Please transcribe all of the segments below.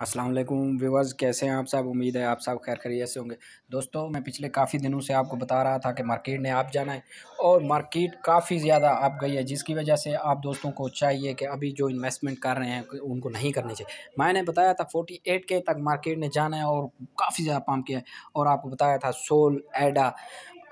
अस्सलाम वालेकुम व्यूवर्स कैसे हैं आप सब उम्मीद है आप सब खैर खैरियत से होंगे दोस्तों मैं पिछले काफ़ी दिनों से आपको बता रहा था कि मार्केट ने आप जाना है और मार्केट काफ़ी ज़्यादा आप गई है जिसकी वजह से आप दोस्तों को चाहिए कि अभी जो इन्वेस्टमेंट कर रहे हैं उनको नहीं करनी चाहिए मैंने बताया था फोर्टी एट के तक मार्केट ने जाना है और काफ़ी ज़्यादा पम्प किया है और आपको बताया था सोल एडा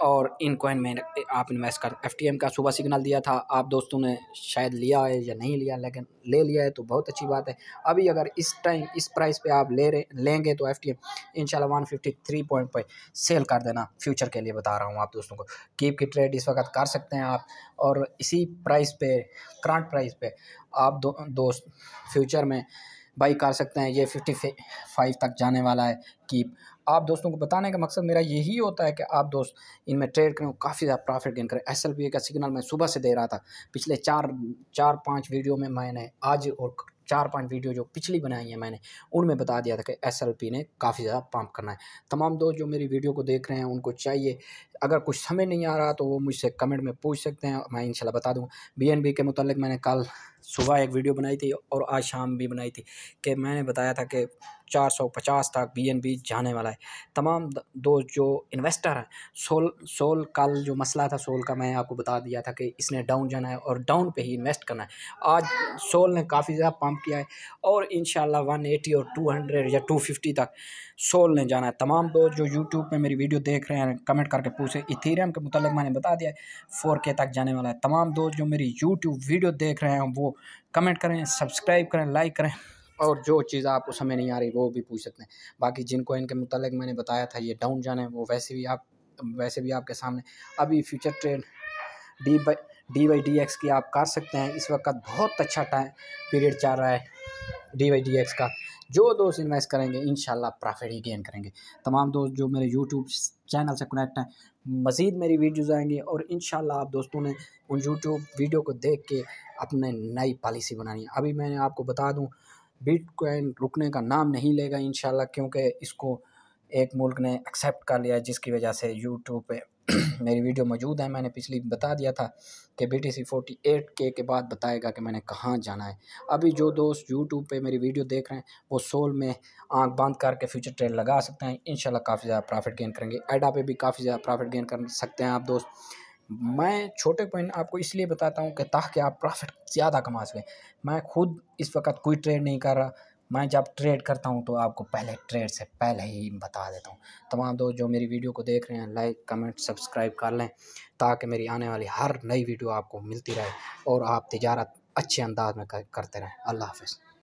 और इन कॉइन में आप इन्वेस्ट कर एफ का सुबह सिग्नल दिया था आप दोस्तों ने शायद लिया है या नहीं लिया लेकिन ले लिया है तो बहुत अच्छी बात है अभी अगर इस टाइम इस प्राइस पे आप ले रहे लेंगे तो F T M in fifty three point पर सेल कर देना फ्यूचर के लिए बता रहा हूँ आप दोस्तों को कीप की ट्रेड इस वक्त कर सकते हैं आप और इसी प्राइस पर करंट प्राइस पर आप दो, दोस्त फ्यूचर में बाई कर सकते हैं ये फिफ्टी फाइव तक जाने वाला है कीप आप दोस्तों को बताने का मकसद मेरा यही होता है कि आप दोस्त इनमें ट्रेड करें काफ़ी ज़्यादा प्रॉफिट गेन करें एस का सिग्नल मैं सुबह से दे रहा था पिछले चार चार पाँच वीडियो में मैंने आज और चार पांच वीडियो जो पिछली बनाई है मैंने उनमें बता दिया था कि एस ने काफ़ी ज़्यादा पंप करना है तमाम दोस्त जो मेरी वीडियो को देख रहे हैं उनको चाहिए अगर कुछ समय नहीं आ रहा तो वो मुझसे कमेंट में पूछ सकते हैं मैं इंशाल्लाह बता दूँ बी के मतलब मैंने कल सुबह एक वीडियो बनाई थी और आज शाम भी बनाई थी कि मैंने बताया था कि 450 तक बी जाने वाला है तमाम दोस्त जो इन्वेस्टर हैं सोल सोल कल जो मसला था सोल का मैं आपको बता दिया था कि इसने डाउन जाना है और डाउन पे ही इन्वेस्ट करना है आज सोल ने काफ़ी ज़्यादा पम्प किया है और इन वन एटी और टू हंड्रेड या टू फिफ्टी तक सोल ने जाना है तमाम दोस्त जो यूट्यूब पर मेरी वीडियो देख रहे हैं कमेंट करके पूछ से इथेरियम के मुतल मैंने बता दिया है फोर के तक जाने वाला है तमाम दोस्त जो मेरी यूट्यूब वीडियो देख रहे हैं वो कमेंट करें सब्सक्राइब करें लाइक करें और जो चीज़ आपको समय नहीं आ रही वो भी पूछ सकते हैं बाकी जिनको इनके मतलब मैंने बताया था ये डाउन जाना है वो वैसे भी आप वैसे भी आपके सामने अभी future trade D by D Y D X की आप कर सकते हैं इस वक्त बहुत अच्छा टाइम पीरियड चल रहा है डी वाई डी एक्स का जो दोस्त इन्वेस्ट करेंगे इन प्रॉफिट ही गेन करेंगे तमाम दोस्त जो मेरे यूट्यूब चैनल से कनेक्ट हैं मज़ीद मेरी वीडियोज़ आएंगी और इन आप दोस्तों ने उन यूट्यूब वीडियो को देख के अपने नई पॉलिसी बनानी है अभी मैंने आपको बता दूँ बिटकॉइन रुकने का नाम नहीं लेगा इन क्योंकि इसको एक मुल्क ने एक्सेप्ट कर लिया जिसकी वजह से यूट्यूब पे मेरी वीडियो मौजूद है मैंने पिछली बता दिया था कि B T C forty eight K के बाद बताएगा कि मैंने कहाँ जाना है अभी जो दोस्त यूट्यूब पे मेरी वीडियो देख रहे हैं वो सोल में आंख बंद करके फ्यूचर ट्रेड लगा सकते हैं इन काफ़ी ज़्यादा प्रॉफिट गेन करेंगे एडा पे भी काफ़ी ज़्यादा प्रॉफिट गेन कर सकते हैं आप दोस्त मैं छोटे पॉइंट आपको इसलिए बताता हूँ कि ताकि आप प्रॉफिट ज़्यादा कमा सकें मैं खुद इस वक्त कोई ट्रेड नहीं कर रहा मैं जब ट्रेड करता हूँ तो आपको पहले ट्रेड से पहले ही बता देता हूँ तमाम दोस्त जो मेरी वीडियो को देख रहे हैं लाइक कमेंट सब्सक्राइब कर लें ताकि मेरी आने वाली हर नई वीडियो आपको मिलती रहे और आप तजारत अच्छे अंदाज में करते रहें अल्लाह हाफिज़